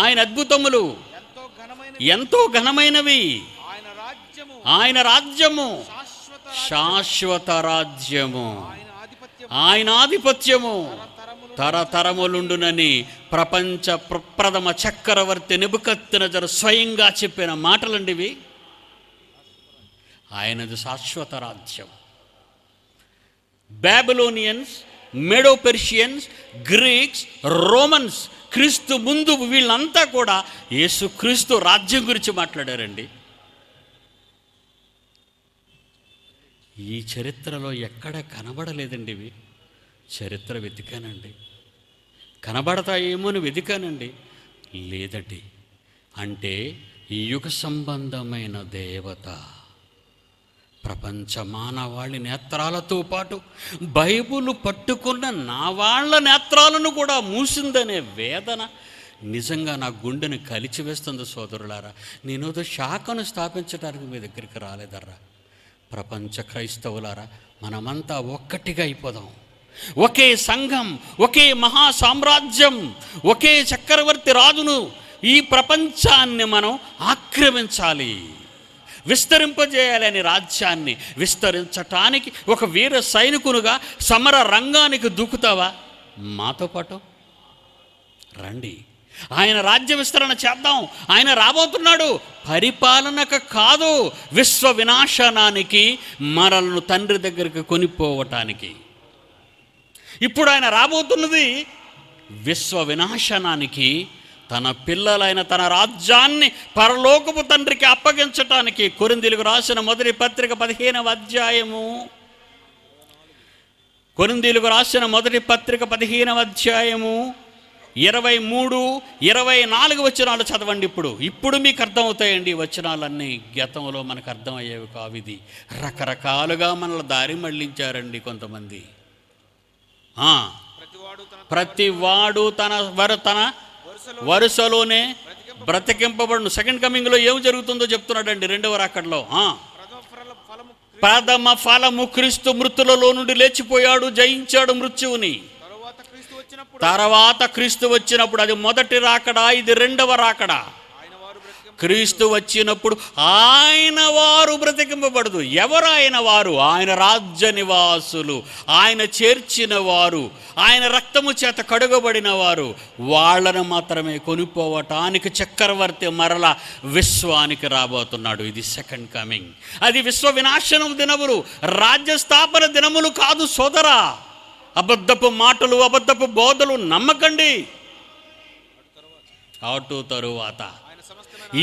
ఆయన అద్భుతములు ఎంతో ఘనమైనవి ఆయన రాజ్యము శాశ్వత రాజ్యము ఆయన ఆధిపత్యము తరతరములుండునని ప్రపంచ ప్రప్రథమ చక్రవర్తి జర స్వయంగా చెప్పిన మాటలండివి ఆయనది శాశ్వత రాజ్యం Babylonians Medo Persians Greeks Romans క్రీస్తు ముందు వీళ్ళంతా కూడా యేసుక్రీస్తు రాజ్యం గురించి మాట్లాడారండి ఈ చరిత్రలో ఎక్కడ కనబడలేదండి ఇవి చరిత్ర వెతికానండి కనబడతాయేమో వెతికానండి లేదటి అంటే యుగ సంబంధమైన దేవత ప్రపంచ మానవాళి నేత్రాలతో పాటు బైబులు పట్టుకున్న నా వాళ్ళ నేత్రాలను కూడా మూసిందనే వేదన నిజంగా నా గుండెను కలిచివేస్తుంది సోదరులారా నేనేదో శాఖను స్థాపించడానికి మీ దగ్గరికి రాలేదర్రా ప్రపంచ క్రైస్తవులారా మనమంతా ఒక్కటిగా అయిపోదాం ఒకే సంఘం ఒకే మహా సామ్రాజ్యం ఒకే చక్రవర్తి రాజును ఈ ప్రపంచాన్ని మనం ఆక్రమించాలి విస్తరింపజేయాలని రాజ్యాన్ని విస్తరించటానికి ఒక వీర సైనికునుగా సమర రంగానికి దూకుతావా మాతో పాటు రండి ఆయన రాజ్య విస్తరణ చేద్దాం ఆయన రాబోతున్నాడు పరిపాలనకు కాదు విశ్వ వినాశనానికి మనల్ని తండ్రి దగ్గరికి కొనిపోవటానికి ఇప్పుడు ఆయన రాబోతున్నది విశ్వ వినాశనానికి తన పిల్లలైన తన రాజ్యాన్ని పరలోకపు తండ్రికి అప్పగించటానికి కొరిందిలుగు రాసిన మొదటి పత్రిక పదిహేనవ అధ్యాయము కొరిందీలకు రాసిన మొదటి పత్రిక పదిహేనవ అధ్యాయము ఇరవై మూడు ఇరవై నాలుగు వచనాలు చదవండి ఇప్పుడు ఇప్పుడు మీకు అర్థమవుతాయండి వచనాలన్నీ గతంలో మనకు అర్థమయ్యేవి కావు ఇది రకరకాలుగా మనల్ని దారి మళ్ళించారండి కొంతమంది ప్రతి వాడు తన వర తన వరుసలోనే బ్రతికింపబడును సెకండ్ కమింగ్లో ఏం జరుగుతుందో చెప్తున్నాడండి రెండవ రాకడ్లో ప్రథమ ఫలము క్రీస్తు మృతులలో నుండి లేచిపోయాడు జయించాడు మృత్యువుని తర్వాత క్రీస్తు వచ్చినప్పుడు అది మొదటి రాకడా ఇది రెండవ రాకడా క్రీస్తు వచ్చినప్పుడు ఆయన వారు బ్రతికింపబడదు ఎవరు ఆయన వారు ఆయన రాజ్య నివాసులు ఆయన చేర్చిన వారు ఆయన రక్తము చేత కడుగబడిన వారు వాళ్ళను మాత్రమే కొనుక్కోవటానికి చక్రవర్తి మరల విశ్వానికి రాబోతున్నాడు ఇది సెకండ్ కమింగ్ అది విశ్వ వినాశనం దినములు రాజ్య స్థాపన దినములు కాదు సోదరా అబద్ధపు మాటలు అబద్ధపు బోధలు నమ్మకండి అటు తరువాత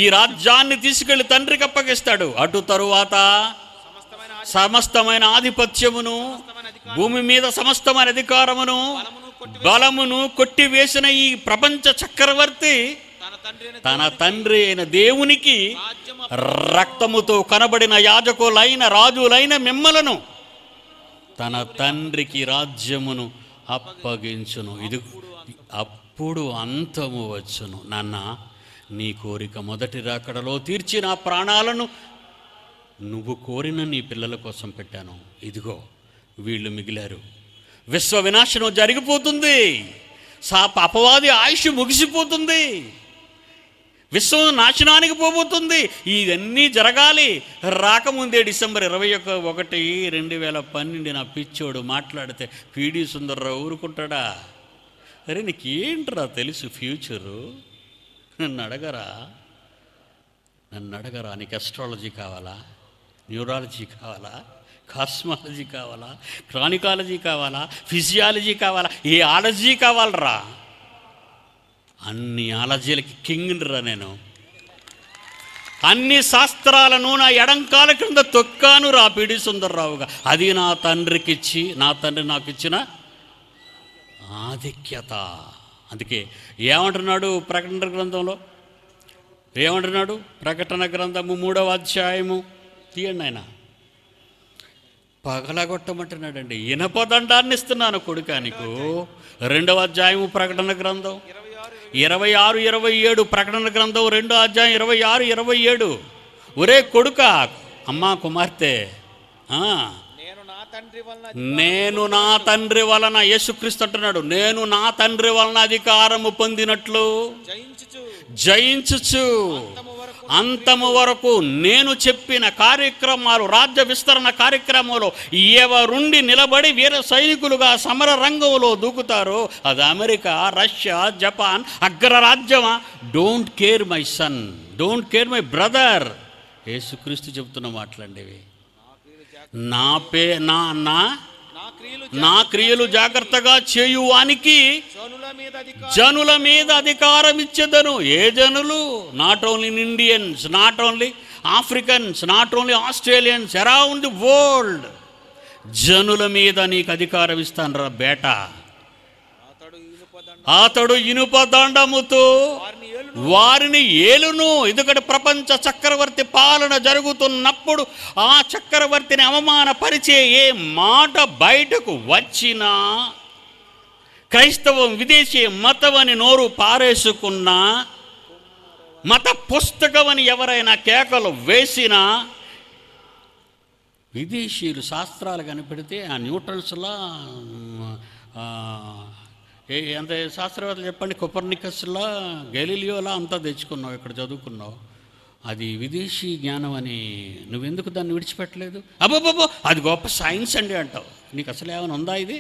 ఈ రాజ్యాన్ని తీసుకెళ్లి తండ్రికి అప్పగిస్తాడు అటు తరువాత సమస్తమైన ఆధిపత్యమును భూమి మీద సమస్తమైన అధికారమును బలమును కొట్టివేసిన ఈ ప్రపంచ చక్రవర్తి తన తండ్రి అయిన దేవునికి రక్తముతో కనబడిన యాజకులైన రాజులైన మిమ్మలను తన తండ్రికి రాజ్యమును అప్పగించును ఇది అప్పుడు అంతము వచ్చును నాన్న నీ కోరిక మొదటి రాకడలో తీర్చి నా ప్రాణాలను నువ్వు కోరిన నీ పిల్లల కోసం పెట్టాను ఇదిగో వీళ్ళు మిగిలారు విశ్వ వినాశనం జరిగిపోతుంది శాప అపవాది ఆయుష్ ముగిసిపోతుంది విశ్వం నాశనానికి పోబోతుంది ఇవన్నీ జరగాలి రాకముందే డిసెంబర్ ఇరవై ఒక ఒకటి రెండు వేల పన్నెండు నా పిచ్చోడు మాట్లాడితే పీడి సుందర్రావు ఊరుకుంటాడా అరే నీకేంట్రా తెలుసు ఫ్యూచరు నన్ను అడగరా నన్ను అడగరా నీకు అస్ట్రాలజీ కావాలా న్యూరాలజీ కావాలా కాస్మాలజీ కావాలా క్రానికాలజీ కావాలా ఫిజియాలజీ కావాలా ఏ ఆలజీ కావాలరా అన్ని అలజీలకి కింగ్ రా నేను అన్ని శాస్త్రాలను నా ఎడంకాల క్రింద తొక్కాను రా పిడి సుందర్రావుగా అది నా తండ్రికి ఇచ్చి నా తండ్రి నాకు ఇచ్చిన ఆధిక్యత అందుకే ఏమంటున్నాడు ప్రకటన గ్రంథంలో ఏమంటున్నాడు ప్రకటన గ్రంథము మూడవ అధ్యాయము తీయండి ఆయన పగలగొట్టమంటున్నాడండి ఇనపదండాన్ని ఇస్తున్నాను కొడుకానికి రెండవ అధ్యాయము ప్రకటన గ్రంథం ఇరవై ఆరు ఇరవై ఏడు ప్రకటన గ్రంథం రెండో అధ్యాయం ఇరవై ఆరు ఇరవై ఏడు ఒరే కొడుక అమ్మ కుమార్తె నేను నా తండ్రి వలన యేసుక్రీస్తు అంటున్నాడు నేను నా తండ్రి వలన అధికారము పొందినట్లు జయించుచు అంతము వరకు నేను చెప్పిన కార్యక్రమాలు రాజ్య విస్తరణ కార్యక్రమంలో ఎవరుండి నిలబడి వీర సైనికులుగా సమర రంగంలో దూకుతారో అది అమెరికా రష్యా జపాన్ అగ్రరాజ్యమా don't care my son don't care my brother యేసుక్రీస్తు చెబుతున్న ఇవి నా పే నా నా నా క్రియలు జాగ్రత్తగా చేయువానికి జనుల మీద అధికారం ఇచ్చేదను ఏ జనులు not only Indians not only Africans not only Australians around world జనుల మీద నీకు అధికారం ఇస్తాను రా బేటా అతడు ఇనుప దండముతో వారిని ఏలును ఎందుకంటే ప్రపంచ చక్రవర్తి పాలన జరుగుతున్నప్పుడు ఆ చక్రవర్తిని అవమానపరిచే ఏ మాట బయటకు వచ్చినా క్రైస్తవం విదేశీ మతమని నోరు పారేసుకున్నా మత పుస్తకమని ఎవరైనా కేకలు వేసినా విదేశీయులు శాస్త్రాలు కనిపెడితే ఆ న్యూటన్స్లా ఏ ఎంత శాస్త్రవేత్తలు చెప్పండి కొపర్నికస్లా గెలిలియోలా అంతా తెచ్చుకున్నావు ఇక్కడ చదువుకున్నావు అది విదేశీ జ్ఞానం అని నువ్వెందుకు దాన్ని విడిచిపెట్టలేదు అబ్బబ్బబ్బో అది గొప్ప సైన్స్ అండి అంటావు నీకు అసలు ఏమైనా ఉందా ఇది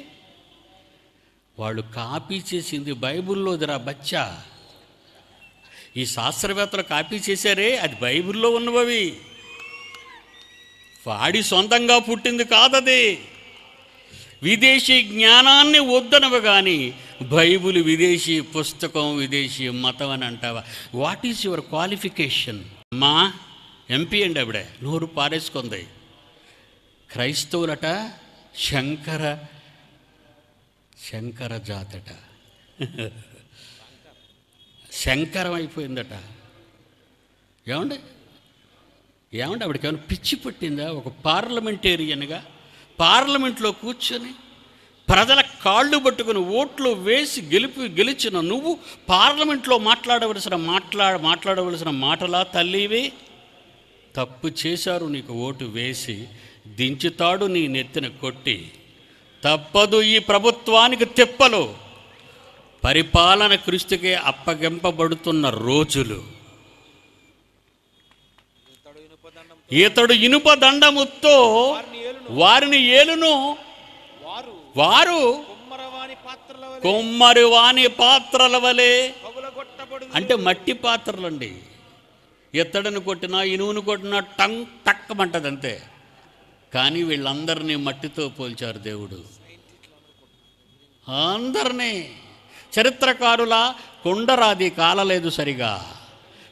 వాళ్ళు కాపీ చేసింది బైబిల్లోదిరా బచ్చా ఈ శాస్త్రవేత్తలు కాపీ చేశారే అది బైబిల్లో ఉన్నవి వాడి సొంతంగా పుట్టింది కాదది విదేశీ జ్ఞానాన్ని వద్దనవు కానీ బైబుల్ విదేశీ పుస్తకం విదేశీ మతం అని అంటావా వాట్ ఈస్ యువర్ క్వాలిఫికేషన్ మా ఎంపీ అండి అవిడే నోరు పారేసుకుంది క్రైస్తవులట శంకర శంకర జాతట శంకరం అయిపోయిందట ఏమండి ఏమండి ఆవిడకి ఏమైనా పిచ్చి పట్టిందా ఒక పార్లమెంటేరియన్గా పార్లమెంట్లో కూర్చొని ప్రజల కాళ్ళు పట్టుకుని ఓట్లు వేసి గెలిపి గెలిచిన నువ్వు పార్లమెంట్లో మాట్లాడవలసిన మాట్లా మాట్లాడవలసిన మాటలా తల్లివి తప్పు చేశారు నీకు ఓటు వేసి దించుతాడు నీ నెత్తిన కొట్టి తప్పదు ఈ ప్రభుత్వానికి తెప్పలు పరిపాలన క్రిస్తుకే అప్పగింపబడుతున్న రోజులు ఇతడు ఇనుప దండముతో వారిని ఏలును వారు కొమ్మరి వాణి పాత్రల వలె అంటే మట్టి పాత్రలు అండి ఎత్తడను కొట్టినా ఇనువును కొట్టినా టంగ్ టక్కమంటది అంతే కానీ వీళ్ళందరినీ మట్టితో పోల్చారు దేవుడు అందరినీ చరిత్రకారుల కొండరాది కాలలేదు సరిగా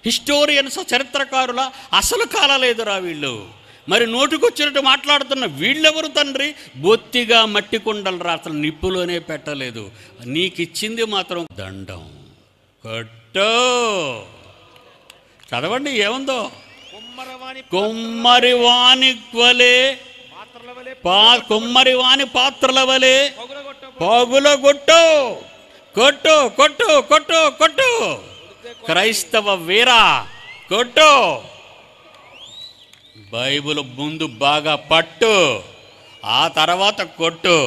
హిస్టోరియన్స్ చరిత్రకారుల అసలు కాలలేదురా వీళ్ళు మరి నోటికొచ్చినట్టు మాట్లాడుతున్న వీళ్ళెవరు తండ్రి బొత్తిగా మట్టి కుండలు రాత్రులు నిప్పులోనే పెట్టలేదు నీకిచ్చింది మాత్రం దండం కట్టో చదవండి ఏముందో కొమ్మరి వాణి వలే పా కొమ్మరి వాణి పాత్రల వలె పగుల కొట్టు కొట్టు కొట్టు కొట్టు కొట్టు క్రైస్తవ వీరా కొట్టు బైబిల్ ముందు బాగా పట్టు ఆ తర్వాత కొట్టు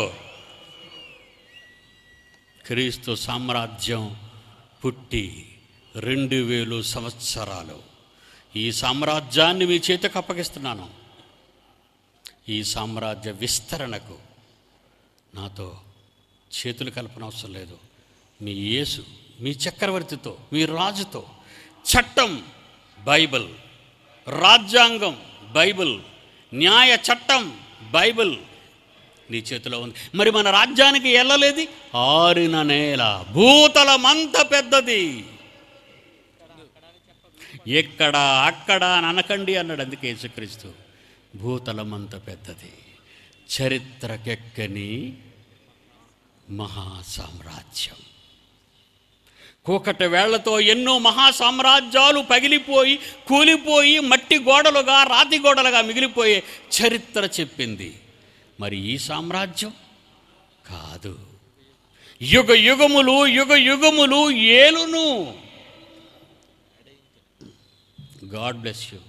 క్రీస్తు సామ్రాజ్యం పుట్టి రెండు వేలు సంవత్సరాలు ఈ సామ్రాజ్యాన్ని మీ చేతికి అప్పగిస్తున్నాను ఈ సామ్రాజ్య విస్తరణకు నాతో చేతులు కలపన అవసరం లేదు మీ యేసు మీ చక్రవర్తితో మీ రాజుతో చట్టం బైబిల్ రాజ్యాంగం బైబిల్ న్యాయ చట్టం బైబిల్ నీ చేతిలో ఉంది మరి మన రాజ్యానికి వెళ్ళలేది ఆరిన నేల భూతలమంత పెద్దది ఎక్కడ అక్కడ అని అనకండి అన్నాడు అందుకే యేసుక్రీస్తు భూతలమంత పెద్దది చరిత్రకెక్కని మహాసామ్రాజ్యం కూకట వేళ్లతో ఎన్నో మహా సామ్రాజ్యాలు పగిలిపోయి కూలిపోయి మట్టి గోడలుగా రాతి గోడలుగా మిగిలిపోయే చరిత్ర చెప్పింది మరి ఈ సామ్రాజ్యం కాదు యుగ యుగములు యుగ యుగములు ఏలును గాడ్ బ్లెస్ యూ